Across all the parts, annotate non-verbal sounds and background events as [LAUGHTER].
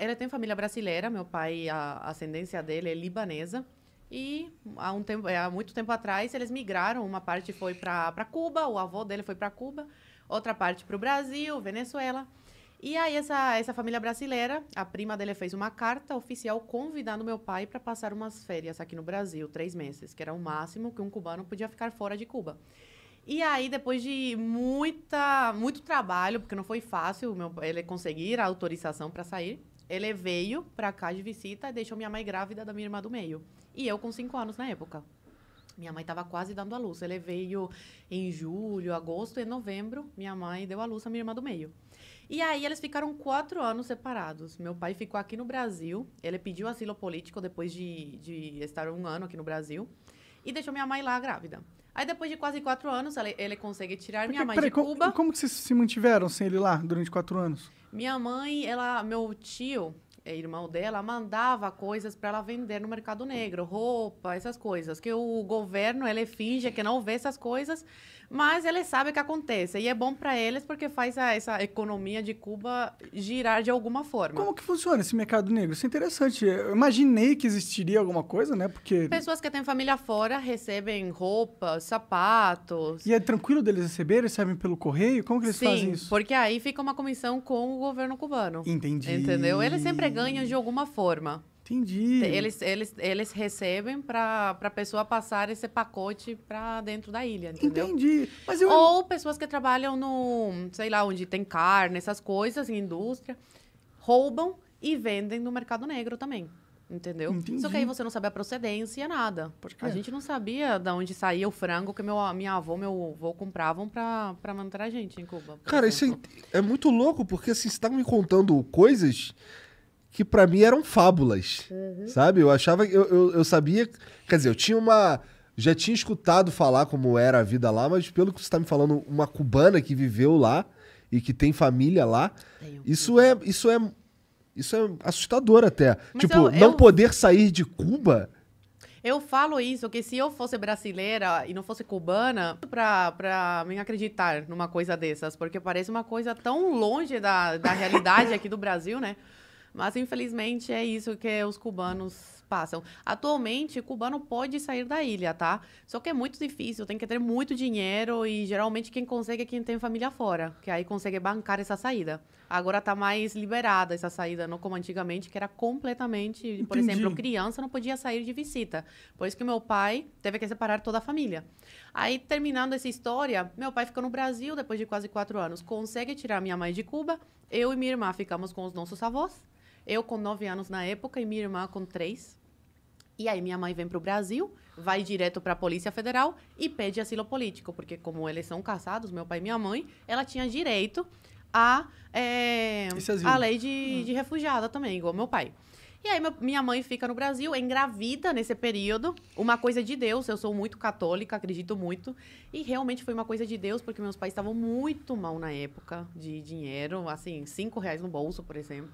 Ele tem família brasileira, meu pai, a ascendência dele é libanesa. E há, um tempo, é, há muito tempo atrás eles migraram, uma parte foi para Cuba, o avô dele foi para Cuba, outra parte para o Brasil, Venezuela. E aí essa, essa família brasileira, a prima dele fez uma carta oficial convidando meu pai para passar umas férias aqui no Brasil, três meses, que era o máximo que um cubano podia ficar fora de Cuba. E aí, depois de muita, muito trabalho, porque não foi fácil meu, ele conseguir a autorização para sair, ele veio pra cá de visita e deixou minha mãe grávida da minha irmã do meio. E eu com cinco anos na época. Minha mãe estava quase dando à luz. Ele veio em julho, agosto e novembro. Minha mãe deu à luz a minha irmã do meio. E aí eles ficaram quatro anos separados. Meu pai ficou aqui no Brasil. Ele pediu asilo político depois de, de estar um ano aqui no Brasil e deixou minha mãe lá grávida. Aí depois de quase quatro anos, ele, ele consegue tirar Porque, minha mãe peraí, de Cuba. Como, como que vocês se mantiveram sem ele lá durante quatro anos? Minha mãe, ela, meu tio, é, irmão dela, mandava coisas para ela vender no mercado negro, roupa, essas coisas. Que o governo, ele finge que não vê essas coisas, mas ele sabe que acontece. E é bom para eles porque faz a, essa economia de Cuba girar de alguma forma. Como que funciona esse mercado negro? Isso é interessante. Eu imaginei que existiria alguma coisa, né? Porque... Pessoas que têm família fora recebem roupa, sapatos... E é tranquilo deles receberem? Recebem pelo correio? Como que eles Sim, fazem isso? porque aí fica uma comissão com o governo cubano. Entendi. Entendeu? Ele sempre ganham de alguma forma. Entendi. Eles, eles, eles recebem para a pessoa passar esse pacote para dentro da ilha, entendeu? Entendi. Mas eu... Ou pessoas que trabalham no, sei lá, onde tem carne, essas coisas, em indústria, roubam e vendem no mercado negro também. Entendeu? Entendi. Só que aí você não sabe a procedência, nada. Porque a gente não sabia de onde saía o frango que meu, minha avó, meu avô compravam para manter a gente em Cuba. Cara, exemplo. isso é, é, muito louco, porque assim, você tá me contando coisas que para mim eram fábulas, uhum. sabe? Eu achava, eu, eu, eu, sabia, quer dizer, eu tinha uma, já tinha escutado falar como era a vida lá, mas pelo que você está me falando, uma cubana que viveu lá e que tem família lá, isso é, isso é, isso é assustador até. Mas tipo, eu, não poder sair de Cuba. Eu falo isso, que se eu fosse brasileira e não fosse cubana, pra, pra me acreditar numa coisa dessas, porque parece uma coisa tão longe da, da realidade [LAUGHS] aqui do Brasil, né? Mas infelizmente é isso que os cubanos passam. Atualmente, cubano pode sair da ilha, tá? Só que é muito difícil, tem que ter muito dinheiro e geralmente quem consegue é quem tem família fora, que aí consegue bancar essa saída. Agora tá mais liberada essa saída, não como antigamente, que era completamente, Entendi. por exemplo, criança não podia sair de visita. Por isso que meu pai teve que separar toda a família. Aí terminando essa história, meu pai ficou no Brasil depois de quase quatro anos, consegue tirar minha mãe de Cuba, eu e minha irmã ficamos com os nossos avós. Eu com 9 anos na época e minha irmã com 3. E aí minha mãe vem para o Brasil, vai direto para a Polícia Federal e pede asilo político, porque como eles são casados, meu pai e minha mãe, ela tinha direito a, é, a lei de, hum. de refugiada também, igual meu pai. E aí, minha mãe fica no Brasil, é engravida nesse período. Uma coisa de Deus, eu sou muito católica, acredito muito. E realmente foi uma coisa de Deus, porque meus pais estavam muito mal na época de dinheiro, assim, cinco reais no bolso, por exemplo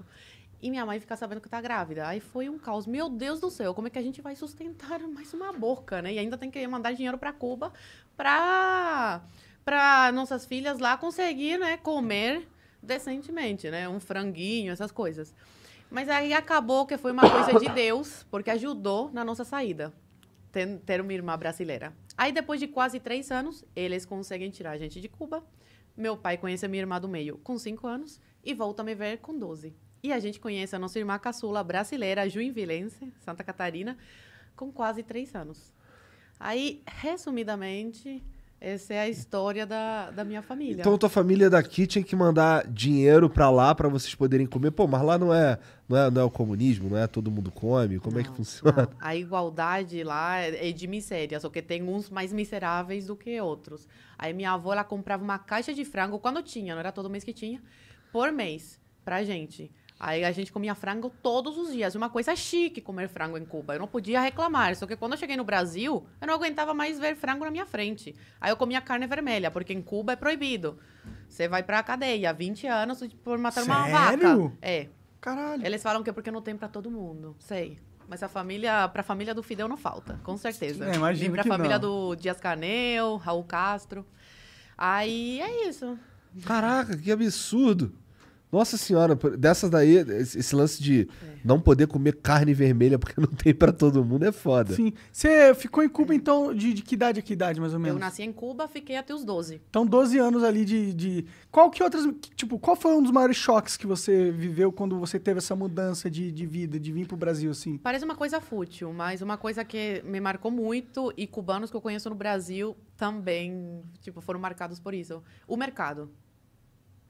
e minha mãe ficar sabendo que tá grávida. Aí foi um caos. Meu Deus do céu, como é que a gente vai sustentar [LAUGHS] mais uma boca, né? E ainda tem que mandar dinheiro para Cuba para para nossas filhas lá conseguir, né, comer decentemente, né? Um franguinho, essas coisas. Mas aí acabou que foi uma coisa de Deus, porque ajudou na nossa saída, ter, ter uma irmã brasileira. Aí, depois de quase três anos, eles conseguem tirar a gente de Cuba. Meu pai conhece a minha irmã do meio com cinco anos e volta a me ver com 12. E a gente conhece a nossa irmã caçula brasileira, Vilense, Santa Catarina, com quase três anos. Aí, resumidamente, essa é a história da, da minha família. Então, tua família daqui tinha que mandar dinheiro para lá para vocês poderem comer. Pô, mas lá não é, não é, não é o comunismo, não é todo mundo come. Como não, é que funciona? Não. A igualdade lá é, é de miséria, só que tem uns mais miseráveis do que outros. Aí minha avó, ela comprava uma caixa de frango, quando tinha, não era todo mês que tinha, por mês, pra gente. Aí a gente comia frango todos os dias. Uma coisa chique comer frango em Cuba. Eu não podia reclamar. Só que quando eu cheguei no Brasil, eu não aguentava mais ver frango na minha frente. Aí eu comia carne vermelha, porque em Cuba é proibido. Você vai pra cadeia 20 anos por matar Sério? uma vaca. É. Caralho. Eles falam que é porque não tem para todo mundo. Sei. Mas a família, pra família do Fidel não falta, com certeza. É, imagino e pra que família não. do Dias Canel, Raul Castro. Aí é isso. Caraca, que absurdo! Nossa senhora, dessas daí, esse lance de é. não poder comer carne vermelha porque não tem para todo mundo é foda. Sim. Você ficou em Cuba, então, de, de, que idade a que idade, mais ou menos? Eu nasci em Cuba, fiquei até os 12. Então, 12 anos ali de. de... Qual que outras. Tipo, qual foi um dos maiores choques que você viveu quando você teve essa mudança de, de vida, de vir pro Brasil, assim? Parece uma coisa fútil, mas uma coisa que me marcou muito e cubanos que eu conheço no Brasil também, tipo, foram marcados por isso. O mercado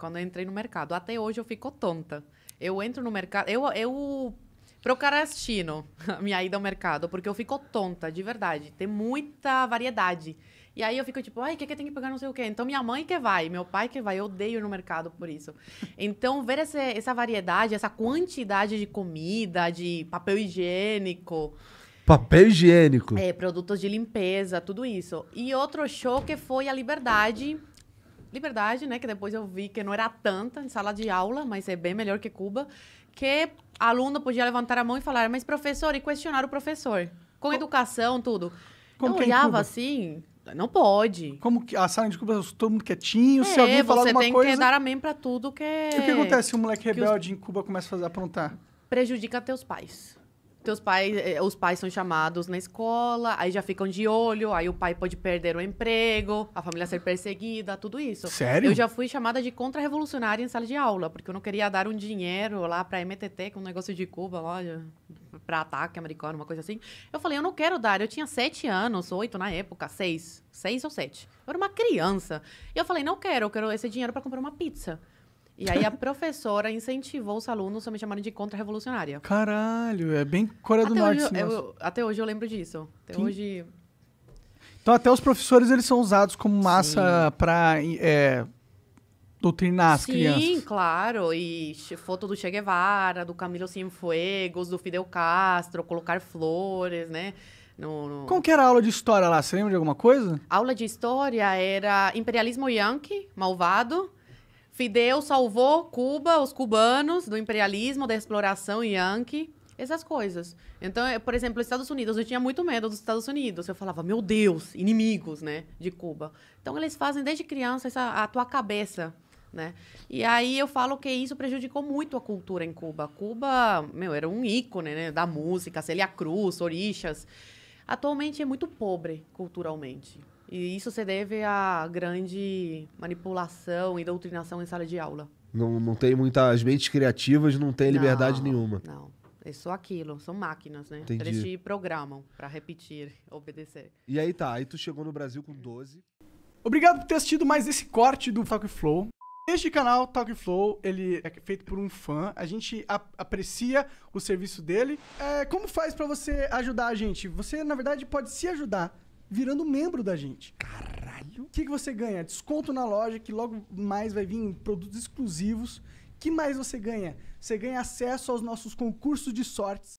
quando eu entrei no mercado. Até hoje eu fico tonta. Eu entro no mercado, eu, eu procrastino [LAUGHS] a minha ida ao mercado, porque eu fico tonta, de verdade. Tem muita variedade. E aí eu fico tipo, ai, o que, que tem que pegar não sei o quê? Então minha mãe que vai, meu pai que vai, eu odeio no mercado por isso. [LAUGHS] Então ver essa, essa variedade, essa quantidade de comida, de papel higiênico. Papel higiênico. É, produtos de limpeza, tudo isso. E outro show que foi a Liberdade Liberdade, né? Que depois eu vi que não era tanta em sala de aula, mas é bem melhor que Cuba. Que aluno podia levantar a mão e falar, mas professor, e questionar o professor. Com, educação, tudo. Como eu é olhava assim, não pode. Como que a sala de Cuba, todo mundo quietinho, é, se alguém falar alguma coisa... você tem que dar amém pra tudo que... E o que é acontece se um moleque rebelde os... em Cuba começa a fazer, aprontar? Prejudica teus pais. Teus pais, eh, eh, os pais são chamados na escola, aí já ficam de olho, aí o pai pode perder o emprego, a família ser perseguida, tudo isso. Sério? Eu já fui chamada de contra-revolucionária em sala de aula, porque eu não queria dar um dinheiro lá pra MTT, com é um negócio de Cuba lá, pra ataque americano, uma coisa assim. Eu falei, eu não quero dar. Eu tinha sete anos, oito na época, seis. Seis ou sete. Eu era uma criança. E eu falei, não quero, eu quero esse dinheiro para comprar uma pizza. E aí a professora incentivou os alunos a me chamarem de contra-revolucionária. Caralho, é bem Coreia até do Norte. Hoje, eu, até hoje eu lembro disso. Até Sim. hoje... Então até os professores, eles são usados como massa para é, doutrinar as Sim, crianças. Sim, claro. E foto do Che Guevara, do Camilo Cienfuegos, do Fidel Castro, colocar flores, né? No, no... Como que era a aula de história lá? Você lembra de alguma coisa? A aula de história era imperialismo yankee, malvado Fidel salvou Cuba, os cubanos, do imperialismo, da exploração yankee essas coisas. Então, eu, é, por exemplo, os Estados Unidos, eu tinha muito medo dos Estados Unidos. Eu falava, meu Deus, inimigos, né, de Cuba. Então, eles fazem desde criança essa, a tua cabeça, né? E aí eu falo que isso prejudicou muito a cultura em Cuba. Cuba, meu, era um ícone, né, da música, Celia Cruz, Orixas. Atualmente é muito pobre culturalmente. E isso se deve à grande manipulação e doutrinação em sala de aula. Não, não tem muitas mentes criativas, não tem liberdade não, nenhuma. Não. É só aquilo, são máquinas, né? Entendi. Eles te programam para repetir, obedecer. E aí tá, aí tu chegou no Brasil com 12. Obrigado por ter assistido mais esse corte do Talk Flow. Este canal, Talk Flow, ele é feito por um fã. A gente aprecia o serviço dele. É, como faz para você ajudar a gente? Você, na verdade, pode se ajudar virando membro da gente. Caralho! O que, que você ganha? Desconto na loja, que logo mais vai vir produtos exclusivos. que mais você ganha? Você ganha acesso aos nossos concursos de sortes.